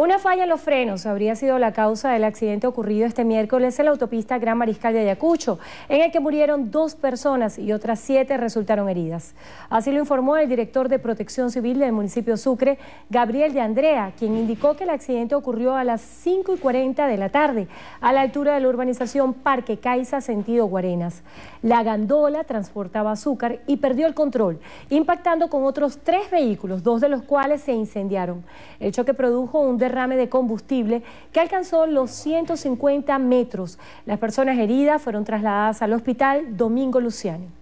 Una falla en los frenos habría sido la causa del accidente ocurrido este miércoles en la autopista Gran Mariscal de Ayacucho, en el que murieron dos personas y otras siete resultaron heridas. Así lo informó el director de Protección Civil del municipio Sucre, Gabriel de Andrea, quien indicó que el accidente ocurrió a las 5 y 40 de la tarde, a la altura de la urbanización Parque Caiza, sentido Guarenas. La gandola transportaba azúcar y perdió el control, impactando con otros tres vehículos, dos de los cuales se incendiaron. El choque produjo un derrame de combustible que alcanzó los 150 metros. Las personas heridas fueron trasladadas al hospital Domingo Luciano.